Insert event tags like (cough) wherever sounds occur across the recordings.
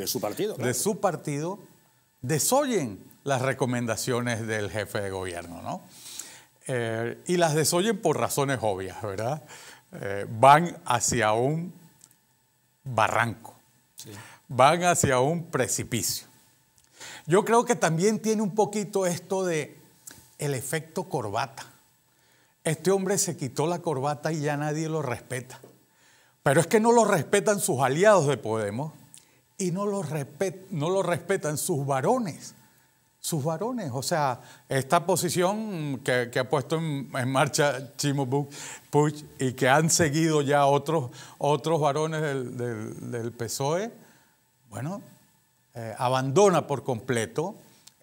De su partido. De su partido, desoyen las recomendaciones del jefe de gobierno, ¿no? Eh, y las desoyen por razones obvias, ¿verdad? Eh, van hacia un barranco, van hacia un precipicio. Yo creo que también tiene un poquito esto de el efecto corbata. Este hombre se quitó la corbata y ya nadie lo respeta. Pero es que no lo respetan sus aliados de Podemos, y no lo, respet, no lo respetan sus varones. Sus varones, o sea, esta posición que, ha puesto en, marcha Chimo Puch y que han seguido ya otros, otros varones del, PSOE, bueno, eh, abandona por completo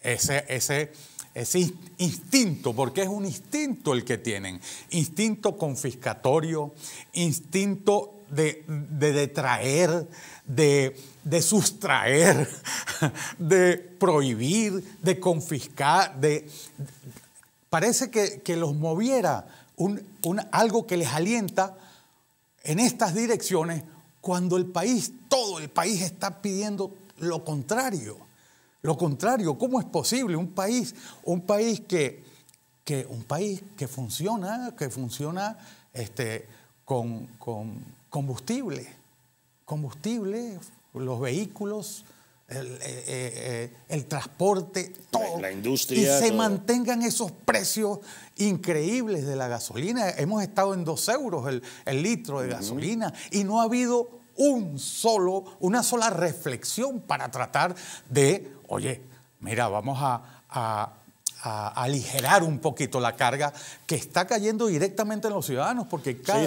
ese, ese, ese instinto, porque es un instinto el que tienen, instinto confiscatorio, instinto de, detraer, de, sustraer, (laughs) de prohibir, de confiscar, de... Parece que, los moviera un, algo que les alienta en estas direcciones cuando el país, todo el país está pidiendo lo contrario. Lo contrario, ¿cómo es posible un país, un país que, que un país que funciona, que funciona este, con combustible, combustible, los vehículos, el, eh, eh, eh, transporte, todo. La, industria. Y se mantengan esos precios increíbles de la gasolina. Hemos estado en dos euros el, litro de gasolina y no ha habido un solo, una sola reflexión para tratar de, oye, mira, vamos a, aligerar un poquito la carga que está cayendo directamente en los ciudadanos, porque cada